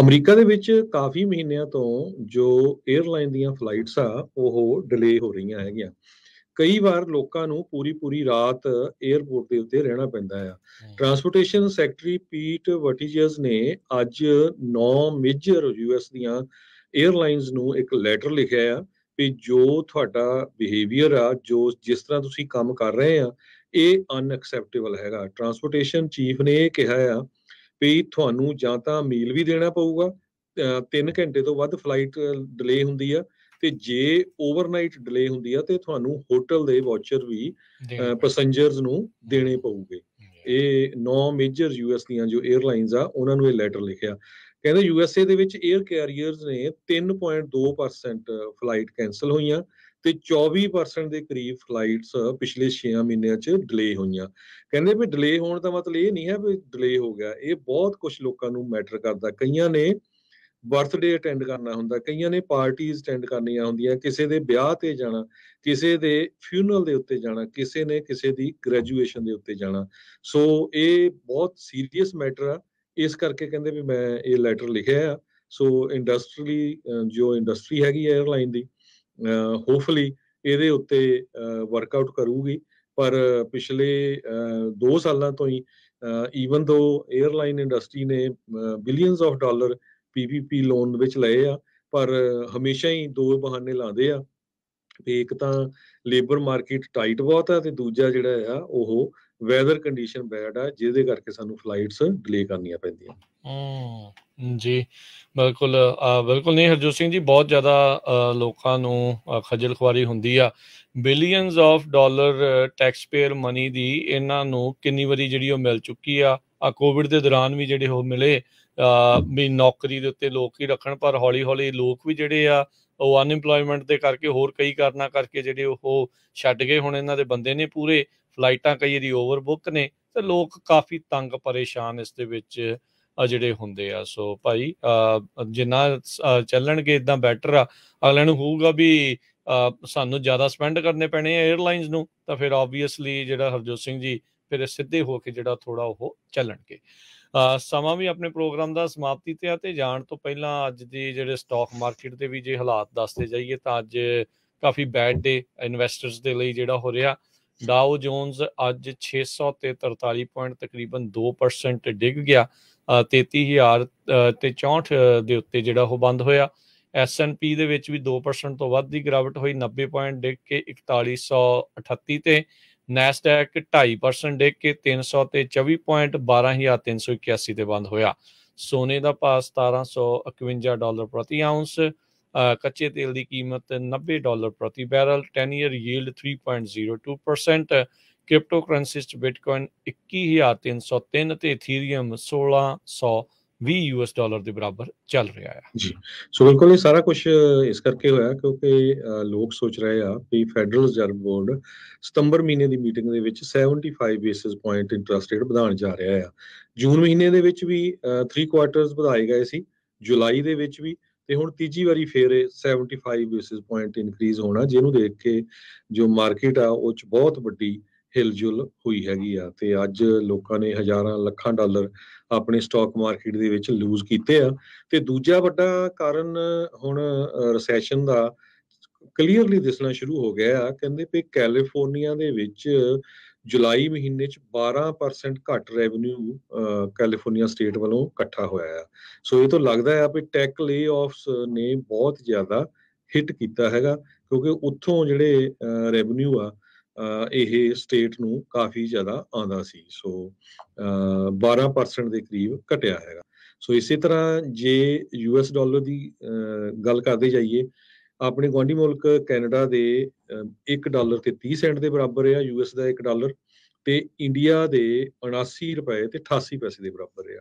America ਦੇ ਵਿੱਚ ਕਾਫੀ ਮਹੀਨਿਆਂ ਤੋਂ ਜੋ 에ਅਰਲਾਈਨ ਦੀਆਂ ਫਲਾਈਟਸ ਆ ਉਹ ਡਿਲੇ ਹੋ ਰਹੀਆਂ ਹੈਗੀਆਂ ਕਈ ਵਾਰ ਲੋਕਾਂ ਨੂੰ ਪੂਰੀ ਪੂਰੀ ਰਾਤ 에ਅਰਪੋਰਟ ਦੇ ਉੱਤੇ ਰਹਿਣਾ ਪੈਂਦਾ ਆ ਟਰਾਂਸਪੋਰਟੇਸ਼ਨ ਸੈਕਟਰੀ ਪੀਟ ਵਟੀਜਸ ਨੇ ਅੱਜ 9 ਮੇਜਰ ਯੂਐਸ ਦੀਆਂ 에ਅਰਲਾਈਨਸ ਨੂੰ ਇੱਕ ਲੈਟਰ ਲਿਖਿਆ ਆ ਵੀ ਜੋ ਤੁਹਾਡਾ ਬਿਹੇਵੀਅਰ ਆ ਜੋ ਜਿਸ ਤਰ੍ਹਾਂ ਤੁਸੀਂ ਕੰਮ ਕਰ ਰਹੇ ਆ ਇਹ ਅਨਐਕਸੈਪਟੇਬਲ ਹੈਗਾ ਟਰਾਂਸਪੋਰਟੇਸ਼ਨ ਚੀਫ ਨੇ ਇਹ ਕਿਹਾ ਆ ਵੀ ਤੁਹਾਨੂੰ ਜਾਂ ਤਾਂ ਮੀਲ ਵੀ ਦੇਣਾ ਪਊਗਾ 3 ਘੰਟੇ ਤੋਂ ਵੱਧ ਫਲਾਈਟ ਡਿਲੇ ਹੁੰਦੀ ਆ ਤੇ ਜੇ ਓਵਰਨਾਈਟ ਡਿਲੇ ਹੁੰਦੀ ਆ ਤੇ ਤੁਹਾਨੂੰ ਹੋਟਲ ਦੇ ਵਾਚਰ ਵੀ ਪੈਸੰਜਰਸ ਨੂੰ ਦੇਣੇ ਪਊਗੇ ਇਹ ਨੌ ਮੇਜਰ ਯੂਐਸ ਦੀਆਂ ਜੋ 에ਅਰਲਾਈਨਸ ਆ ਉਹਨਾਂ ਨੂੰ ਇਹ ਲੈਟਰ ਲਿਖਿਆ ਕਹਿੰਦੇ ਯੂਐਸਏ ਦੇ ਵਿੱਚ 에ਅਰ ਕੈਰੀਅਰਸ ਨੇ 3.2% ਫਲਾਈਟ ਕੈਨਸਲ ਹੋਈਆਂ ਤੇ 24% ਦੇ ਕਰੀਬ ਫਲਾਈਟਸ ਪਿਛਲੇ 6 ਮਹੀਨਿਆਂ 'ਚ ਡਿਲੇ ਹੋਈਆਂ ਕਹਿੰਦੇ ਵੀ ਡਿਲੇ ਹੋਣ ਦਾ ਮਤਲਬ ਇਹ ਨਹੀਂ ਹੈ ਵੀ ਡਿਲੇ ਹੋ ਗਿਆ ਇਹ ਬਹੁਤ ਕੁਝ ਲੋਕਾਂ ਨੂੰ ਮੈਟਰ ਕਰਦਾ ਕਈਆਂ ਨੇ ਬਰਥਡੇ ਅਟੈਂਡ ਕਰਨਾ ਹੁੰਦਾ ਕਈਆਂ ਨੇ ਪਾਰਟੀਆਂ ਅਟੈਂਡ ਕਰਨੀਆਂ ਹੁੰਦੀਆਂ ਕਿਸੇ ਦੇ ਵਿਆਹ ਤੇ ਜਾਣਾ ਕਿਸੇ ਦੇ ਫਿਊਨਰਲ ਦੇ ਉੱਤੇ ਜਾਣਾ ਕਿਸੇ ਨੇ ਕਿਸੇ ਦੀ ਗ੍ਰੈਜੂਏਸ਼ਨ ਦੇ ਉੱਤੇ ਜਾਣਾ ਸੋ ਇਹ ਬਹੁਤ ਸੀਰੀਅਸ ਮੈਟਰ ਆ ਇਸ ਕਰਕੇ ਕਹਿੰਦੇ ਵੀ ਮੈਂ ਇਹ ਲੈਟਰ ਲਿਖਿਆ ਆ ਸੋ ਇੰਡਸਟਰੀ ਜੋ ਇੰਡਸਟਰੀ ਹੈਗੀ 에ਅਰਲਾਈਨ ਦੀ ਹੋਪਫੁਲੀ ਇਹਦੇ ਉੱਤੇ ਵਰਕਆਊਟ ਕਰੂਗੀ ਪਰ ਪਿਛਲੇ 2 ਸਾਲਾਂ ਤੋਂ ਹੀ ਈਵਨ ਦੋ 에ਅਰਲਾਈਨ ਇੰਡਸਟਰੀ ਨੇ billions of dollar PPP loan ਵਿੱਚ ਲਏ ਆ ਪਰ ਹਮੇਸ਼ਾ ਹੀ ਦੋ ਬਹਾਨੇ ਲਾਉਂਦੇ ਆ ਤੇ ਇੱਕ ਤਾਂ ਲੇਬਰ ਮਾਰਕੀਟ ਟਾਈਟ ਬਹੁਤ ਆ ਤੇ ਦੂਜਾ ਜਿਹੜਾ ਆ ਉਹ ਵੈਦਰ ਕੰਡੀਸ਼ਨ ਬੈਡ ਆ ਜਿਹਦੇ ਕਰਕੇ ਸਾਨੂੰ ਫਲਾਈਟਸ ਡਿਲੇ ਕਰਨੀਆਂ ਪੈਂਦੀਆਂ ਹੂੰ ਜੀ ਬਿਲਕੁਲ ਆ ਬਿਲਕੁਲ ਨਹੀਂ ਹਰਜੋਤ ਸਿੰਘ ਜੀ ਬਹੁਤ ਜ਼ਿਆਦਾ ਲੋਕਾਂ ਨੂੰ ਖੱਜਲ ਖਵਾਰੀ ਹੁੰਦੀ ਆ billions of dollar tax payer money ਦੀ ਇਹਨਾਂ ਨੂੰ ਕਿੰਨੀ ਵਾਰੀ ਜਿਹੜੀ ਉਹ ਮਿਲ ਚੁੱਕੀ ਆ ਆ ਕੋਵਿਡ ਦੇ ਦੌਰਾਨ ਵੀ ਜਿਹੜੇ ਉਹ ਮਿਲੇ ਵੀ ਨੌਕਰੀ ਦੇ ਉੱਤੇ ਲੋਕ ਹੀ ਰੱਖਣ ਪਰ ਹੌਲੀ ਹੌਲੀ ਲੋਕ ਵੀ ਜਿਹੜੇ ਆ ਉਹ ਅਨਪਲੋਇਮੈਂਟ ਦੇ ਕਰਕੇ ਹੋਰ ਕਈ ਕਾਰਨਾਂ ਕਰਕੇ ਜਿਹੜੇ ਉਹ ਛੱਡ ਗਏ ਹੁਣ ਇਹਨਾਂ ਦੇ ਬੰਦੇ ਨੇ ਪੂਰੇ ਫਲਾਈਟਾਂ ਕਈ ਦੀ ਓਵਰਬੁੱਕ ਨੇ ਤੇ ਲੋਕ ਕਾਫੀ ਤੰਗ ਪਰੇਸ਼ਾਨ ਇਸ ਦੇ ਵਿੱਚ ਆ ਜਿਹੜੇ ਹੁੰਦੇ ਆ ਸੋ ਭਾਈ ਜਿੰਨਾ ਚੱਲਣਗੇ ਇਦਾਂ ਬੈਟਰ ਆ ਅਗਲੇ ਨੂੰ ਹੋਊਗਾ ਵੀ ਸਾਨੂੰ ਜ਼ਿਆਦਾ ਸਪੈਂਡ ਕਰਨੇ ਪੈਣੇ ਆ 에ਅਰਲਾਈਨਸ ਨੂੰ ਤਾਂ ਫਿਰ ਆਬਵੀਅਸਲੀ ਜਿਹੜਾ ਹਰਜੋਤ ਸਿੰਘ ਜੀ ਫਿਰ ਸਿੱਧੇ ਹੋ ਕੇ ਜਿਹੜਾ ਥੋੜਾ ਉਹ ਚੱਲਣਗੇ ਸਮਾਂ ਵੀ ਆਪਣੇ ਪ੍ਰੋਗਰਾਮ ਦਾ ਸਮਾਪਤੀ ਤੇ ਆ ਤੇ ਜਾਣ ਤੋਂ ਪਹਿਲਾਂ ਅੱਜ ਦੇ ਜਿਹੜੇ ਸਟਾਕ ਮਾਰਕੀਟ ਦੇ ਵੀ ਜੇ ਹਾਲਾਤ ਦੱਸਦੇ ਜਾਈਏ ਤਾਂ ਅੱਜ ਕਾਫੀ ਬੈਡ ਡੇ ਇਨਵੈਸਟਰਸ ਦੇ ਲਈ ਜਿਹੜਾ ਹੋ ਰਿਹਾ ਡਾਓ ਜੋਨਸ ਅੱਜ 600 ਤੇ 43 ਪੁਆਇੰਟ ਤਕਰੀਬਨ 2% ਡਿੱਗ ਗਿਆ 33000 ਤੇ 64 ਦੇ ਉੱਤੇ ਜਿਹੜਾ ਉਹ ਬੰਦ ਹੋਇਆ S&P ਦੇ ਵਿੱਚ ਵੀ 2% ਤੋਂ ਵੱਧ ਦੀ ਗਿਰਾਵਟ ਹੋਈ 90 ਪੁਆਇੰਟ ਡਿੱਗ ਕੇ 4138 ਤੇ ਨੈਸਡੈਕ 2.5% ਡਿੱਗ ਕੇ 300 ਤੇ 24.12381 ਤੇ ਬੰਦ ਹੋਇਆ ਸੋਨੇ ਦਾ ਭਾਅ 1751 ਡਾਲਰ ਪ੍ਰਤੀ ਆਉਂਸ ਕੱਚੇ ਤੇਲ ਦੀ ਕੀਮਤ 90 ਡਾਲਰ ਪ੍ਰਤੀ barrel 10 year yield 3.02% crypto currencies ਚ ਬਿਟਕੋਇਨ 21303 ਤੇ ਇਥੀਰੀਅਮ 1600 20 ਯੂਐਸ ਡਾਲਰ ਦੇ ਬਰਾਬਰ ਚੱਲ ਰਿਹਾ ਹੈ ਜੀ ਸੋ ਬਿਲਕੁਲ ਇਹ ਸਾਰਾ ਕੁਝ ਇਸ ਕਰਕੇ ਹੋਇਆ ਕਿਉਂਕਿ ਲੋਕ ਸੋਚ ਰਹੇ ਆ ਕਿ ਫੈਡਰਲ ਰਿਜ਼ਰਵ ਬੋਰਡ ਸਤੰਬਰ ਮਹੀਨੇ ਦੀ ਮੀਟਿੰਗ ਦੇ ਵਿੱਚ 75 ਬੇਸਿਸ ਪੁਆਇੰਟ ਇੰਟਰਸਟ ਰੇਟ ਵਧਾਉਣ ਜਾ ਰਿਹਾ ਆ ਜੂਨ ਮਹੀਨੇ ਦੇ ਵਿੱਚ ਵੀ 3 ਕੁਆਰਟਰਸ ਵਧਾਏ ਗਏ ਸੀ ਜੁਲਾਈ ਦੇ ਵਿੱਚ ਵੀ ਤੇ ਹੁਣ ਤੀਜੀ ਵਾਰੀ ਫੇਰ 75 ਬੇਸਿਸ ਪੁਆਇੰਟ ਇਨਕਰੀਜ਼ ਹੋਣਾ ਜਿਹਨੂੰ ਦੇਖ ਕੇ ਜੋ ਮਾਰਕੀਟ ਆ ਉਹ ਚ ਬਹੁਤ ਵੱਡੀ ਹਿਲਜੁਲ ਹੋਈ ਹੈਗੀ ਆ ਤੇ ਅੱਜ ਲੋਕਾਂ ਨੇ ਹਜ਼ਾਰਾਂ ਲੱਖਾਂ ਡਾਲਰ ਆਪਣੇ ਸਟਾਕ ਮਾਰਕੀਟ ਦੇ ਵਿੱਚ ਲੂਜ਼ ਕੀਤੇ ਆ ਤੇ ਦੂਜਾ ਵੱਡਾ ਕਾਰਨ ਹੁਣ ਰੈਸੈਸ਼ਨ ਦਾ ਕਲੀਅਰਲੀ ਦਿਸਣਾ ਸ਼ੁਰੂ ਹੋ ਗਿਆ ਆ ਕਹਿੰਦੇ ਕਿ ਕੈਲੀਫੋਰਨੀਆ ਦੇ ਵਿੱਚ ਜੁਲਾਈ ਮਹੀਨੇ ਚ 12% ਘੱਟ ਰੈਵਨਿਊ ਕੈਲੀਫੋਰਨੀਆ ਸਟੇਟ ਵੱਲੋਂ ਇਕੱਠਾ ਹੋਇਆ ਆ ਸੋ ਇਹ ਤੋਂ ਲੱਗਦਾ ਹੈ ਵੀ ਟੈਕ ਲੇਆਫਸ ਨੇ ਬਹੁਤ ਜ਼ਿਆਦਾ ਹਿੱਟ ਕੀਤਾ ਹੈਗਾ ਕਿਉਂਕਿ ਉੱਥੋਂ ਜਿਹੜੇ ਰੈਵਨਿਊ ਆ ਇਹ ਸਟੇਟ ਨੂੰ ਕਾਫੀ ਜ਼ਿਆਦਾ ਆਂਦਾ ਸੀ ਸੋ 12% ਦੇ ਕਰੀਬ ਘਟਿਆ ਹੈਗਾ ਸੋ ਇਸੇ ਤਰ੍ਹਾਂ ਜੇ ਯੂਐਸ ਡਾਲਰ ਦੀ ਗੱਲ ਕਰਦੇ ਜਾਈਏ ਆਪਣੇ ਗੁਆਂਢੀ ਮੁਲਕ ਕੈਨੇਡਾ ਦੇ 1 ਡਾਲਰ ਤੇ 30 ਸੈਂਟ ਦੇ ਬਰਾਬਰ ਹੈ ਯੂਐਸ ਦਾ 1 ਡਾਲਰ ਤੇ ਇੰਡੀਆ ਦੇ 79 ਰੁਪਏ ਤੇ 88 ਪੈਸੇ ਦੇ ਬਰਾਬਰ ਹੈ